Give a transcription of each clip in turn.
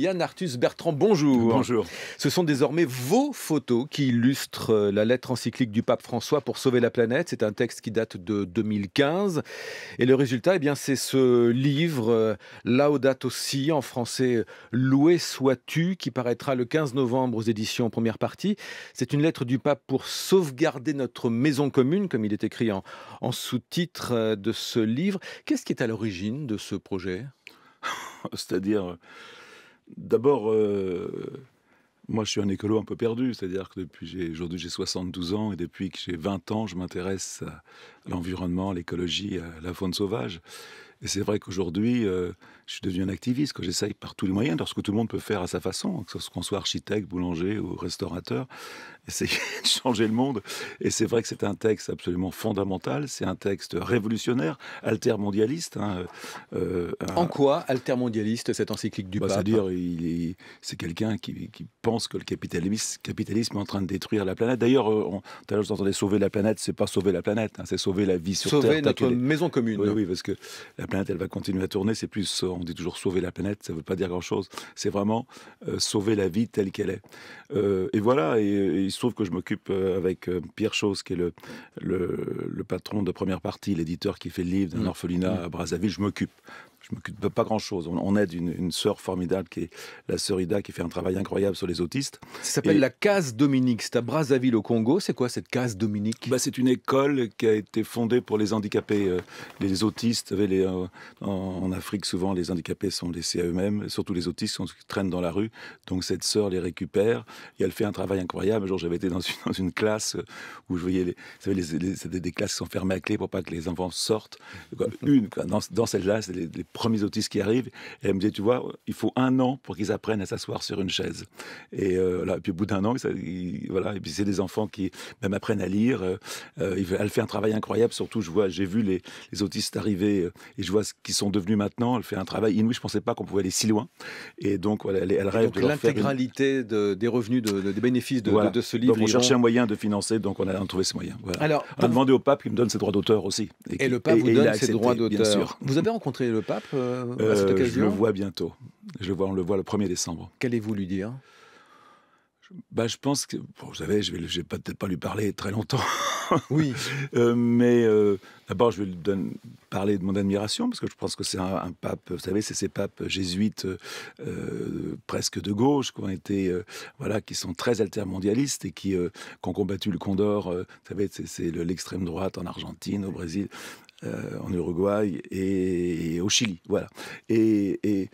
Yann Arthus Bertrand, bonjour. Bonjour. Ce sont désormais vos photos qui illustrent euh, la lettre encyclique du pape François pour sauver la planète. C'est un texte qui date de 2015. Et le résultat, eh bien, c'est ce livre, euh, date aussi en français, euh, Loué sois-tu, qui paraîtra le 15 novembre aux éditions première partie. C'est une lettre du pape pour sauvegarder notre maison commune, comme il est écrit en, en sous-titre de ce livre. Qu'est-ce qui est à l'origine de ce projet C'est-à-dire D'abord, euh, moi je suis un écolo un peu perdu, c'est-à-dire que depuis aujourd'hui j'ai 72 ans et depuis que j'ai 20 ans, je m'intéresse à l'environnement, à l'écologie, à la faune sauvage. Et c'est vrai qu'aujourd'hui, euh, je suis devenu un activiste, que j'essaye par tous les moyens, lorsque tout le monde peut faire à sa façon, hein, que ce qu'on soit architecte, boulanger ou restaurateur, essayer de changer le monde. Et c'est vrai que c'est un texte absolument fondamental, c'est un texte révolutionnaire, altermondialiste. Hein, euh, euh, en quoi altermondialiste cette encyclique du bah, pape C'est-à-dire, c'est quelqu'un qui, pense que le capitalisme, capitalisme, est en train de détruire la planète. D'ailleurs, euh, tout à l'heure, entendez, sauver la planète, c'est pas sauver la planète, hein, c'est sauver la vie sur Terre. Sauver notre maison commune. Oui, oui, parce que la planète, elle va continuer à tourner, c'est plus on dit toujours sauver la planète, ça ne veut pas dire grand-chose. C'est vraiment euh, sauver la vie telle qu'elle est. Euh, et voilà, et, il se trouve que je m'occupe euh, avec Pierre Chose, qui est le, le, patron de première partie, l'éditeur qui fait le livre d'un mm. orphelinat mm. à Brazzaville. Je m'occupe je m'occupe pas grand-chose. On, aide une, une, sœur formidable qui est la sœur Ida, qui fait un travail incroyable sur les autistes. Ça s'appelle la Case Dominique. C'est à Brazzaville, au Congo. C'est quoi cette Case Dominique bah, C'est une école qui a été fondée pour les handicapés, euh, les autistes. les, euh, en, Afrique, souvent, les handicapés sont laissés à eux-mêmes, surtout les autistes qui traînent dans la rue. Donc cette sœur les récupère et elle fait un travail incroyable. Un jour, j'avais été dans une, classe euh, où je voyais, les, des classes qui sont fermées à clé pour pas que les enfants sortent. Une, dans, dans celle-là, c'est les premiers autistes qui arrivent. elle me disait, tu vois, il faut un an pour qu'ils apprennent à s'asseoir sur une chaise. Et, euh, puis au bout d'un an, voilà, et puis c'est des enfants qui même apprennent à lire. Euh, euh, elle fait un travail incroyable. Surtout, je vois, j'ai vu les, les, autistes arriver et je vois ce qu'ils sont devenus maintenant. Elle fait un travail inouï. Je pensais pas qu'on pouvait aller si loin. Et donc, voilà, elle, rêve de l'intégralité des revenus, des bénéfices de, ce livre. Donc, on cherchait un moyen de financer, donc on a trouvé ce moyen. Alors, on a demandé au pape qu'il me donne ses droits d'auteur aussi. Et, le pape vous donne ses droits d'auteur. Vous avez rencontré le pape euh, euh, je le vois bientôt. Je le vois, on le voit le 1er décembre. Qu'allez-vous lui dire bah, je pense que, vous savez, je vais, vais peut-être pas lui parler très longtemps. Oui. Euh, mais d'abord, je vais lui parler de mon admiration, parce que je pense que c'est un, pape, vous savez, c'est ces papes jésuites presque de gauche, qui ont été, voilà, qui sont très altermondialistes et qui, qui ont combattu le Condor, vous savez, c'est l'extrême droite en Argentine, au Brésil, euh, en Uruguay et, au Chili. Voilà. Et,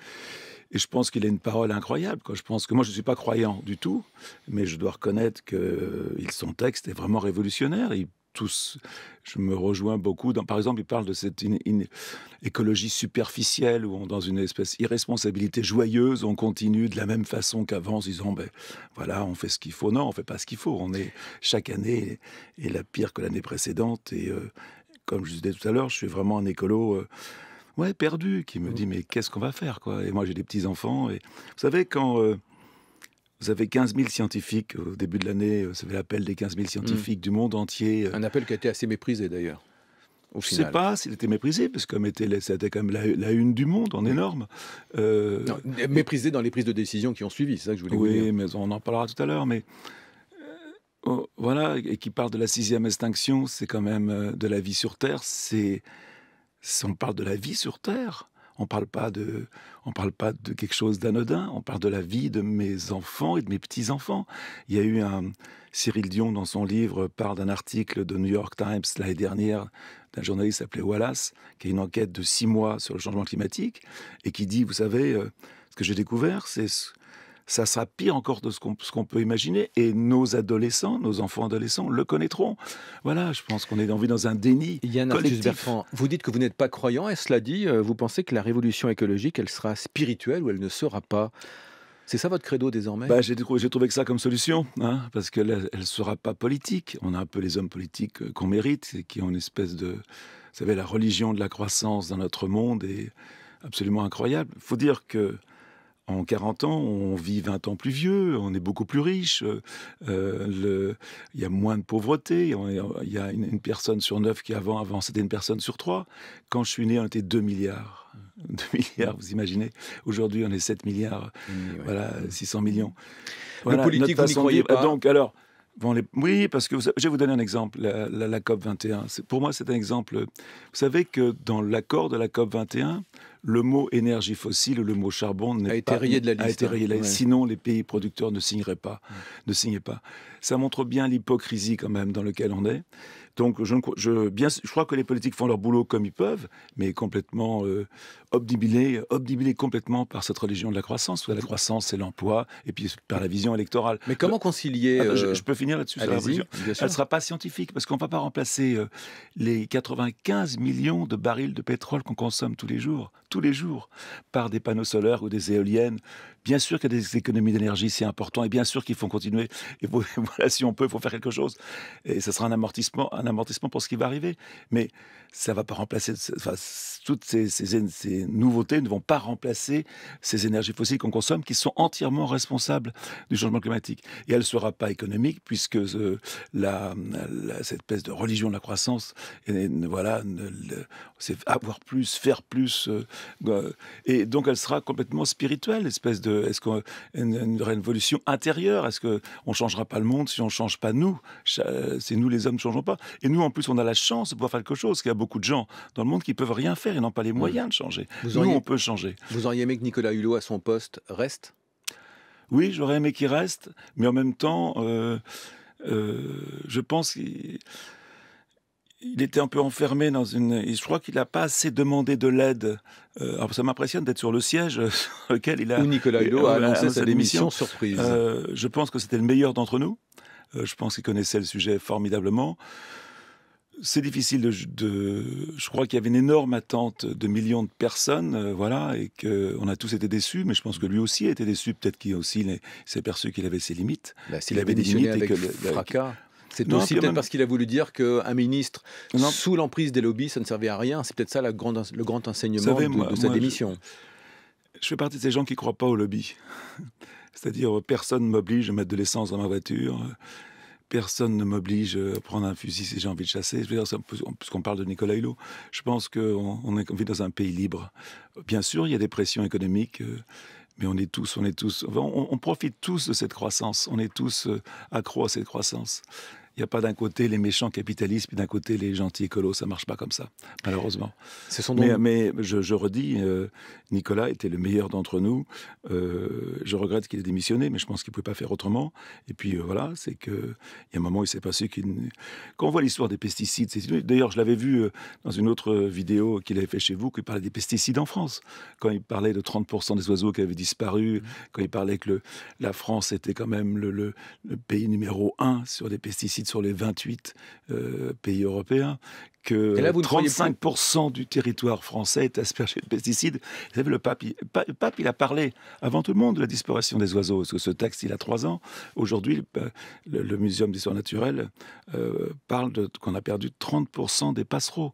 je pense qu'il a une parole incroyable. Je pense que moi, je ne suis pas croyant du tout, mais je dois reconnaître que euh, son texte est vraiment révolutionnaire. tous, je me rejoins beaucoup. Dans, par exemple, il parle de cette écologie superficielle où, dans une espèce irresponsabilité joyeuse, on continue de la même façon qu'avant, en disant ben voilà, on fait ce qu'il faut. Non, on fait pas ce qu'il faut. On est chaque année est la pire que l'année précédente et euh, comme je disais tout à l'heure, je suis vraiment un écolo. Euh, ouais, perdu, qui me mmh. dit mais qu'est-ce qu'on va faire quoi Et moi j'ai des petits enfants et vous savez quand euh, vous avez 15 000 scientifiques au début de l'année, vous euh, avez l'appel des 15 000 mmh. scientifiques du monde entier. Un appel qui a été assez méprisé d'ailleurs. je ne sais pas s'il était méprisé, parce que c'était quand même la, une du monde en énorme. méprisé dans les prises de décision qui ont suivi, c'est ça que je voulais dire. Oui, mais on en parlera tout à l'heure. Mais Oh, voilà, et qui parle de la sixième extinction, c'est quand même euh, de la vie sur Terre. C'est, on parle de la vie sur Terre. On parle pas de, on parle pas de quelque chose d'anodin. On parle de la vie de mes enfants et de mes petits enfants. Il y a eu un Cyril Dion dans son livre parle d'un article de New York Times l'année dernière d'un journaliste appelé Wallace qui a une enquête de six mois sur le changement climatique et qui dit, vous savez, euh, ce que j'ai découvert, c'est ça sera pire encore de ce qu'on peut imaginer. Et nos adolescents, nos enfants adolescents, le connaîtront. Voilà, je pense qu'on est dans un déni. collectif. vous dites que vous n'êtes pas croyant, et cela dit, euh, vous pensez que la révolution écologique, elle sera spirituelle ou elle ne sera pas c'est ça votre credo désormais bah, J'ai trouvé, que ça comme solution, hein, parce qu'elle ne sera pas politique. On a un peu les hommes politiques euh, qu'on mérite, qui ont une espèce de, vous savez, la religion de la croissance dans notre monde est absolument incroyable. Il faut dire que en 40 ans, on vit 20 ans plus vieux, on est beaucoup plus riche, euh, il y a moins de pauvreté, il y a une, personne sur 9 qui avant, avant c'était une personne sur 3. Quand je suis né, on était 2 milliards. 2 milliards, vous imaginez. Aujourd'hui, on est 7 milliards, voilà, 600 millions. Voilà, politique, vous n'y croyez pas. Donc, alors, oui, parce que je vais vous donner un exemple, la, COP 21. Pour moi, c'est un exemple. Vous savez que dans l'accord de la COP 21, le mot énergie fossile, le mot charbon n'est a été hein. rayé de la liste. Sinon, les pays producteurs ne signeraient pas, ne signaient pas. Ça montre bien l'hypocrisie quand même dans lequel on est. Donc, je, bien, je crois que les politiques font leur boulot comme ils peuvent, mais complètement euh, obnubilé, complètement par cette religion de la croissance. La croissance, c'est l'emploi, et puis par la vision électorale. Mais comment euh, concilier ah ben, euh, je, peux finir là-dessus. Elle ne sera pas scientifique, parce qu'on ne va pas remplacer euh, les 95 millions de barils de pétrole qu'on consomme tous les jours, tous les jours, par des panneaux solaires ou des éoliennes. Bien sûr qu'il y a des économies d'énergie, c'est important, et bien sûr qu'il faut continuer. si on peut, il faut faire quelque chose. Et ce sera un amortissement, un amortissement pour ce qui va arriver. Mais ça ne va pas remplacer toutes ces, ces nouveautés ne vont pas remplacer ces énergies fossiles qu'on consomme, qui sont entièrement responsables du changement climatique. Et elle ne sera pas économique, puisque euh, la, cette espèce de religion de la croissance, et, voilà, c'est avoir plus, faire plus. Euh, euh, et donc elle sera complètement spirituelle, espèce de. Est-ce qu'on une, révolution intérieure Est-ce qu'on ne changera pas le monde si on ne change pas nous Si nous les hommes ne changeons pas. Et nous, en plus, on a la chance de pouvoir faire quelque chose, parce qu'il y a beaucoup de gens dans le monde qui peuvent rien faire, ils n'ont pas les mmh. moyens de changer. Nous, on peut changer. Vous auriez aimé que Nicolas Hulot, à son poste, reste Oui, j'aurais aimé qu'il reste, mais en même temps, euh, euh, je pense qu'il était un peu enfermé dans une. je crois qu'il n'a pas assez demandé de l'aide. Euh, alors ça m'impressionne d'être sur le siège sur lequel il a. Où Nicolas Hulot a, annoncé, sa démission surprise. je pense que c'était le meilleur d'entre nous. je pense qu'il connaissait le sujet formidablement c'est difficile de, Je crois qu'il y avait une énorme attente de millions de personnes, euh, voilà, et qu'on a tous été déçus, mais je pense que lui aussi a été déçu. Peut-être qu'il aussi s'est perçu qu'il avait ses limites. Bah, s'il avait des limites Fracas. C'est aussi peut-être parce qu'il a voulu dire qu'un ministre sous l'emprise des lobbies, ça ne servait à rien. C'est peut-être ça le grand enseignement de, sa démission. Je, je, fais partie de ces gens qui ne croient pas aux lobbies. C'est-à-dire, personne ne m'oblige à mettre de l'essence dans ma voiture personne ne m'oblige à prendre un fusil si j'ai envie de chasser. Je veux dire, puisqu'on parle de Nicolas Hulot, je pense qu'on on vit dans un pays libre. Bien sûr, il y a des pressions économiques, euh, mais on est tous, on est tous, on, on profite tous de cette croissance. On est tous euh, accros à cette croissance. Il n'y a pas d'un côté les méchants capitalistes, et d'un côté les gentils écolos. Ça marche pas comme ça, malheureusement. Mais, je, redis, euh, Nicolas était le meilleur d'entre nous. Euh, je regrette qu'il ait démissionné, mais je pense qu'il ne pouvait pas faire autrement. Et puis euh, voilà, c'est qu'il y a un moment où il s'est passé qu'il. Quand on voit l'histoire des pesticides, d'ailleurs, je l'avais vu dans une autre vidéo qu'il avait fait chez vous, qu'il parlait des pesticides en France. Quand il parlait de 30% des oiseaux qui avaient disparu, mmh. quand il parlait que le... la France était quand même le, le pays numéro un sur les pesticides sur les 28 euh, pays européens que 35% du territoire français est aspergé de pesticides. Vous savez, le pape, il, il a parlé avant tout le monde de la disparition des oiseaux, parce que ce texte, il a trois ans. Aujourd'hui, le, euh, Muséum d'histoire naturelle euh, parle qu'on a perdu 30% des passereaux.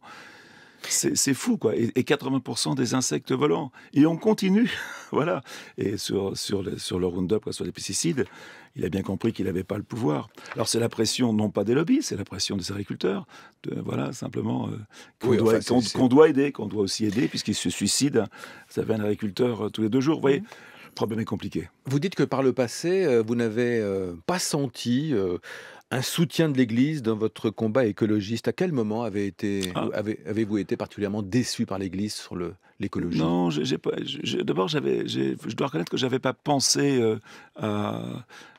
C'est fou, quoi. Et, 80% des insectes volants. Et on continue, voilà. Et sur, sur, le, sur le Roundup, sur les pesticides, il a bien compris qu'il n'avait pas le pouvoir. Alors c'est la pression, non pas des lobbies, c'est la pression des agriculteurs, voilà, simplement, euh, qu'on doit, aider, qu'on doit aussi aider, puisqu'il se suicide. Ça fait un agriculteur euh, tous les deux jours, vous voyez. le problème est compliqué. Vous dites que par le passé, euh, vous n'avez pas senti un soutien de l'Église dans votre combat écologiste. À quel moment ah. avez-vous été, avez, été particulièrement déçu par l'Église sur le, l'écologie Non, j'ai D'abord, j'avais. Je dois reconnaître que j'avais pas pensé euh, à,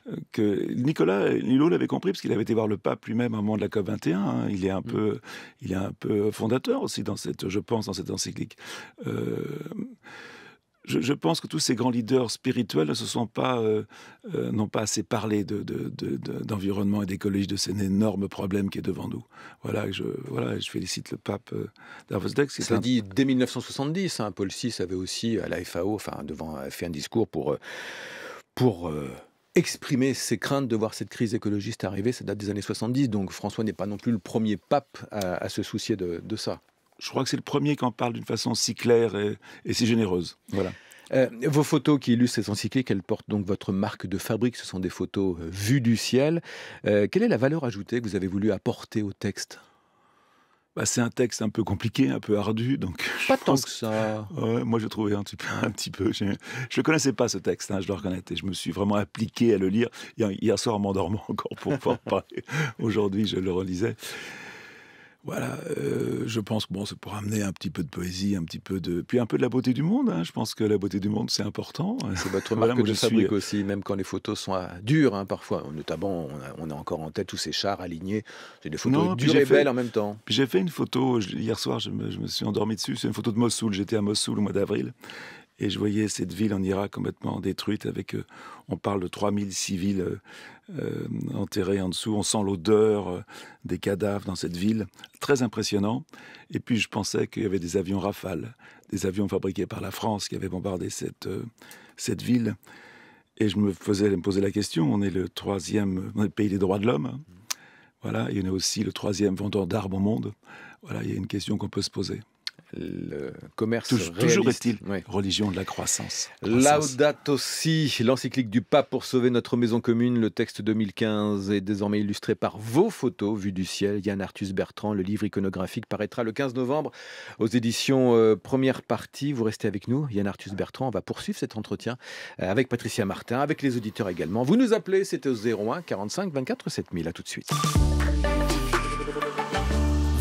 euh, que Nicolas Nilo l'avait compris parce qu'il avait été voir le pape lui-même au moment de la COP 21. Hein. Il est un mmh. peu, il est un peu fondateur aussi dans cette, je pense, dans cette encyclique. Euh, je, pense que tous ces grands leaders spirituels ne sont pas, euh, euh, n'ont pas assez parlé d'environnement de, et d'écologie, de cet énorme problème qui est devant nous. Voilà, je, je félicite le pape euh, d'Arvosdec. Ça dit dès 1970, hein, Paul VI avait aussi à la FAO, enfin, devant, fait un discours pour. pour exprimer ses craintes de voir cette crise écologiste arriver, ça date des années 70, donc François n'est pas non plus le premier pape à, se soucier de ça je crois que c'est le premier qui en parle d'une façon si claire et, si généreuse. Voilà. Euh, vos photos qui illustrent cette encyclique, elles portent donc votre marque de fabrique. Ce sont des photos euh, vues du ciel. Euh, quelle est la valeur ajoutée que vous avez voulu apporter au texte bah, c'est un texte un peu compliqué, un peu ardu, donc pas tant que, ça. moi, je trouvais un petit peu, un petit peu. Je, ne connaissais pas ce texte, hein, je dois reconnaître, et je me suis vraiment appliqué à le lire hier, hier soir en m'endormant encore pour pouvoir parler. Aujourd'hui, je le relisais. Voilà, euh, je pense que bon, c'est pour amener un petit peu de poésie, un petit peu de. Puis un peu de la beauté du monde. Hein. Je pense que la beauté du monde, c'est important. C'est votre marque que de fabrique euh, aussi, même quand les photos sont euh, dures, hein, parfois. Notamment, on a, on encore en tête tous ces chars alignés. C'est des photos dures et belles en même temps. Puis j'ai fait une photo, hier soir, je me, je me, suis endormi dessus. C'est une photo de Mossoul. J'étais à Mossoul au mois d'avril et je voyais cette ville en Irak complètement détruite avec, euh, on parle de 3000 civils euh, euh, enterrés en dessous, on sent l'odeur des cadavres dans cette ville, très impressionnant. Et puis je pensais qu'il y avait des avions Rafale, des avions fabriqués par la France qui avaient bombardé cette, cette ville. Et je me faisais me la question, on est le troisième, pays des droits de l'homme, hein. voilà, y en est aussi le troisième vendeur d'armes au monde. Voilà, il y a une question qu'on peut se poser le commerce Toujours est-il religion de la croissance. croissance. Laudato aussi, l'encyclique du pape pour sauver notre maison commune. Le texte 2015 est désormais illustré par vos photos vues du ciel. Yann Arthus Bertrand, le livre iconographique paraîtra le 15 novembre aux éditions euh, Première Partie. Vous restez avec nous, Yann Arthus Bertrand. On va poursuivre cet entretien euh, avec Patricia Martin, avec les auditeurs également. Vous nous appelez, c'était au 01 45 24 7000. À tout de suite.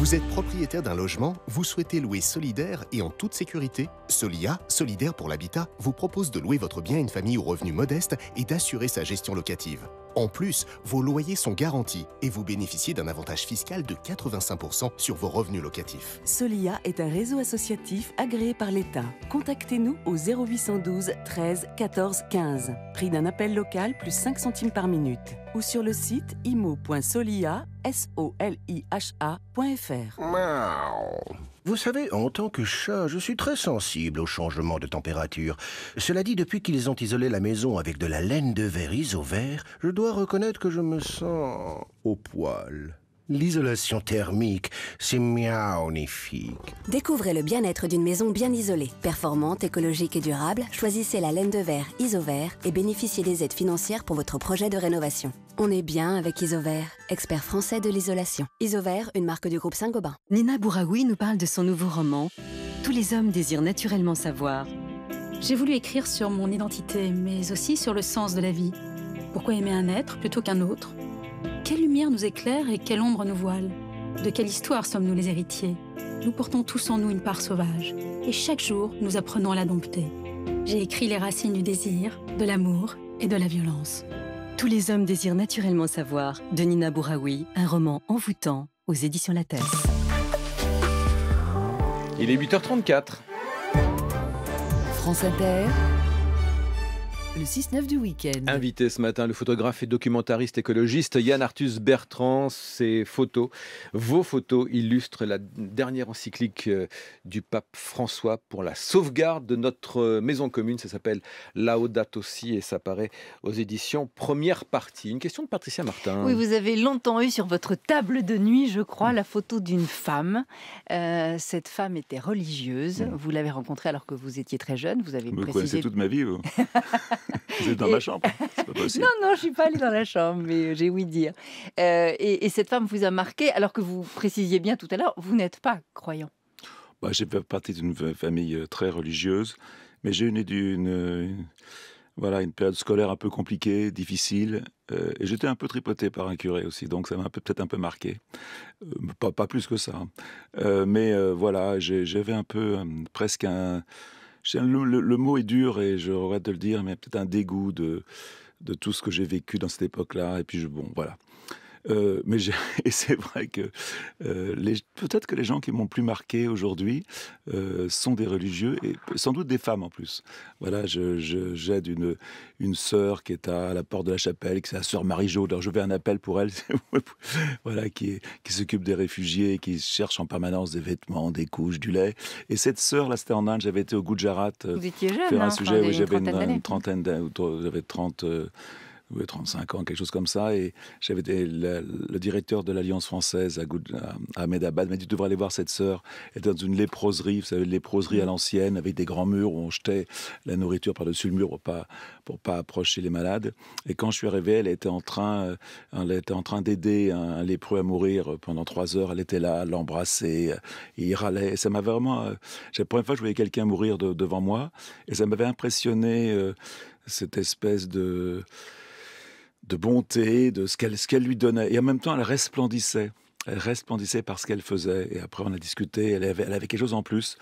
Vous êtes propriétaire d'un logement, vous souhaitez louer solidaire et en toute sécurité Solia, Solidaire pour l'habitat, vous propose de louer votre bien à une famille aux revenus modestes et d'assurer sa gestion locative. En plus, vos loyers sont garantis et vous bénéficiez d'un avantage fiscal de 85% sur vos revenus locatifs. Solia est un réseau associatif agréé par l'État. Contactez-nous au 0812 13 14 15. Prix d'un appel local plus 5 centimes par minute ou sur le site imo.solia.fr. Vous savez, en tant que chat, je suis très sensible aux changements de température. Cela dit, depuis qu'ils ont isolé la maison avec de la laine de verre iso-vert, je dois reconnaître que je me sens au poil l'isolation thermique, c'est magnifique. Découvrez le bien-être d'une maison bien isolée. Performante, écologique et durable, choisissez la laine de verre Isover et bénéficiez des aides financières pour votre projet de rénovation. On est bien avec Isover, expert français de l'isolation. Isover, une marque du groupe Saint-Gobain. Nina Bouraoui nous parle de son nouveau roman Tous les hommes désirent naturellement savoir. J'ai voulu écrire sur mon identité, mais aussi sur le sens de la vie. Pourquoi aimer un être plutôt qu'un autre quelle lumière nous éclaire et quelle ombre nous voile De quelle histoire sommes-nous les héritiers Nous portons tous en nous une part sauvage, et chaque jour nous apprenons à la dompter. J'ai écrit les racines du désir, de l'amour et de la violence. Tous les hommes désirent naturellement savoir, de Nina Bouraoui, un roman envoûtant aux éditions Lattès. Il est 8h34. France Inter. Le 6-9 du week-end. Invité ce matin, le photographe et documentariste écologiste Yann Arthus Bertrand. Ses photos, vos photos illustrent la dernière encyclique euh, du pape François pour la sauvegarde de notre euh, maison commune. Ça s'appelle Laudato aussi et ça paraît aux éditions Première Partie. Une question de Patricia Martin. Oui, vous avez longtemps eu sur votre table de nuit, je crois, la photo d'une femme. Euh, cette femme était religieuse. Vous l'avez rencontrée alors que vous étiez très jeune. Vous avez vous précisé... connaissez toute ma vie, vous. Vous êtes dans ma chambre Non, non, je suis pas allée dans la chambre, mais euh, j'ai oui dire. Euh, et, cette femme vous a marqué, alors que vous précisiez bien tout à l'heure, vous n'êtes pas croyant. Bah, j'ai fait partie d'une famille euh, très religieuse, mais j'ai eu une, voilà, une période scolaire un peu compliquée, difficile, et j'étais un peu tripoté par un curé aussi, donc ça m'a peut-être un peu marqué. pas, pas, plus que ça. Hein. mais voilà, j'avais un peu, presque un, le, mot est dur et je regrette de le dire, mais peut-être un dégoût de, tout ce que j'ai vécu dans cette époque-là. Et puis, bon, voilà. Euh, mais et c'est vrai que euh, peut-être que les gens qui m'ont plus marqué aujourd'hui euh, sont des religieux et sans doute des femmes en plus. Voilà, j'aide je, une, une sœur qui est à la porte de la chapelle, qui c'est la sœur Marie-Jo. Alors je fais un appel pour elle, voilà, qui, qui s'occupe des réfugiés, qui cherche en permanence des vêtements, des couches, du lait. Et cette sœur, là, c'était en Inde, j'avais été au Gujarat. Vous étiez jeune, faire un hein, sujet où j'avais une, trentaine d'années, j'avais 30, 35 ans, quelque chose comme ça. Et j'avais le, le, directeur de l'Alliance française à, Goud, Ahmedabad m'a dit Tu devrais aller voir cette sœur. Elle était dans une léproserie, vous savez, une léproserie à mm. l'ancienne, avec des grands murs où on jetait la nourriture par-dessus le mur pour pas, pour pas approcher les malades. Et quand je suis arrivé, elle était en train, euh, elle était en train d'aider un, lépreux à mourir pendant trois heures. Elle était là, l'embrasser, euh, il râlait. Et ça m'a vraiment. C'est euh, la première fois que je voyais quelqu'un mourir devant moi. Et ça m'avait impressionné, cette espèce de de bonté, de ce qu'elle lui donnait. Et en même temps, elle resplendissait. Elle resplendissait par ce qu'elle faisait. Et après, on a discuté. Elle avait, elle avait quelque chose en plus.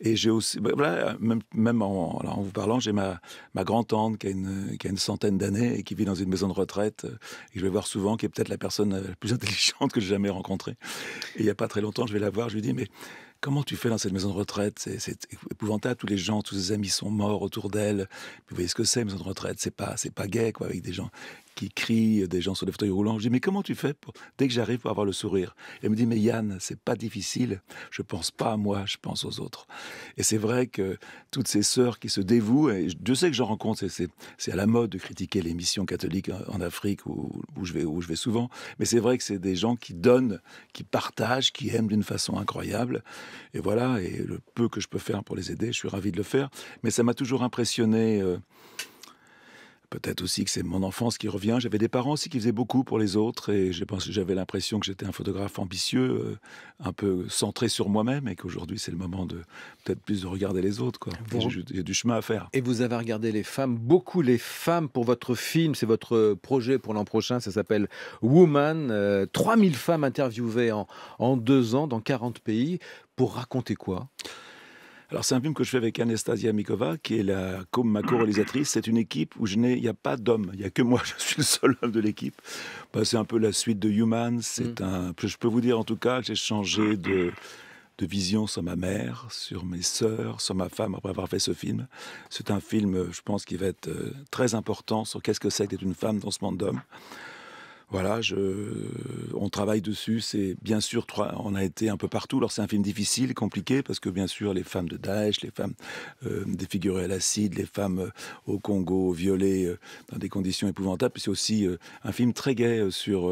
Et j'ai aussi, ben voilà, même, en, vous parlant, j'ai ma, ma grand-tante qui, qui a, une, centaine d'années et qui vit dans une maison de retraite. Et je vais voir souvent, qui est peut-être la personne euh, la plus intelligente que j'ai jamais rencontrée. Et il n'y a pas très longtemps, je vais la voir. Je lui dis, mais Comment tu fais dans cette maison de retraite C'est épouvantable. Tous les gens, tous ses amis sont morts autour d'elle. Vous voyez ce que c'est, maison de retraite C'est pas, c'est pas gay, quoi, avec des gens qui crient, des gens sur des fauteuils roulants. Je dis, mais comment tu fais dès que j'arrive pour avoir le sourire Elle me dit, mais Yann, c'est pas difficile. Je pense pas à moi, je pense aux autres. Et c'est vrai que toutes ces sœurs qui se dévouent, et je sais que j'en rencontre, c'est à la mode de critiquer les missions catholiques en Afrique où, je, vais, où je vais souvent, mais c'est vrai que c'est des gens qui donnent, qui partagent, qui aiment d'une façon incroyable. Et voilà, et le peu que je peux faire pour les aider, je suis ravi de le faire. Mais ça m'a toujours impressionné. Euh, Peut-être aussi que c'est mon enfance qui revient. J'avais des parents aussi qui faisaient beaucoup pour les autres et j'avais l'impression que j'étais un photographe ambitieux, euh, un peu centré sur moi-même et qu'aujourd'hui c'est le moment de peut-être plus de regarder les autres. Il y a du chemin à faire. Et vous avez regardé les femmes, beaucoup les femmes pour votre film, c'est votre projet pour l'an prochain, ça s'appelle Woman. 3000 euh, femmes interviewées en, en deux ans dans 40 pays. Pour raconter quoi alors c'est un film que je fais avec Anastasia Mikova, qui est la, comme ma co-réalisatrice. C'est une équipe où je n'ai, il n'y a pas d'homme, il n'y a que moi, je suis le seul homme de l'équipe. Bah, c'est un peu la suite de Human. C'est mm. un, je peux vous dire en tout cas que j'ai changé de, de vision sur ma mère, sur mes sœurs, sur ma femme après avoir fait ce film. C'est un film, je pense, qui va être euh, très important sur qu'est-ce que c'est qu'être une femme dans ce monde d'hommes. Voilà, je, on travaille dessus. C'est bien sûr, on a été un peu partout. Alors c'est un film difficile, compliqué, parce que bien sûr les femmes de Daesh, les femmes euh, défigurées à l'acide, les femmes euh, au Congo violées euh, dans des conditions épouvantables. C'est aussi un film très gai sur.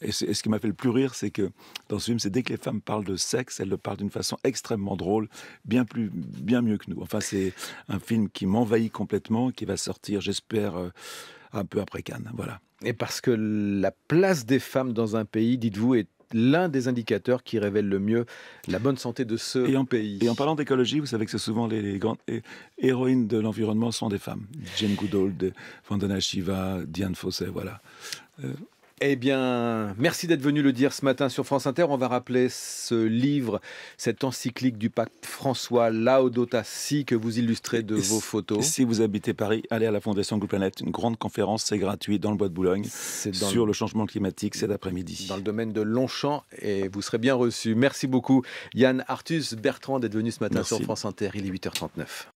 et, ce qui m'a fait le plus rire, c'est que dans ce film, c'est dès que les femmes parlent de sexe, elles le parlent d'une façon extrêmement drôle, bien plus, bien mieux que nous. Enfin, c'est un film qui m'envahit complètement, qui va sortir, j'espère un peu après Cannes. Hein, voilà. Et parce que la place des femmes dans un pays, dites-vous, est l'un des indicateurs qui révèle le mieux la bonne santé de ce et en, pays. Et en parlant d'écologie, vous savez que c'est souvent les, grandes héroïnes de l'environnement sont des femmes. Jane Goodall, Vandana Shiva, Diane Fossey, voilà. Euh, eh bien, merci d'être venu le dire ce matin sur France Inter. On va rappeler ce livre, cette encyclique du pape François Laudotassi Si que vous illustrez de vos photos. Si vous habitez Paris, allez à la Fondation Globe Planet. Une grande conférence, c'est gratuit dans le bois de Boulogne sur le... changement climatique cet après-midi. Dans le domaine de Longchamp et vous serez bien reçu. Merci beaucoup Yann Artus Bertrand d'être venu ce matin sur France Inter. Il est 8h39.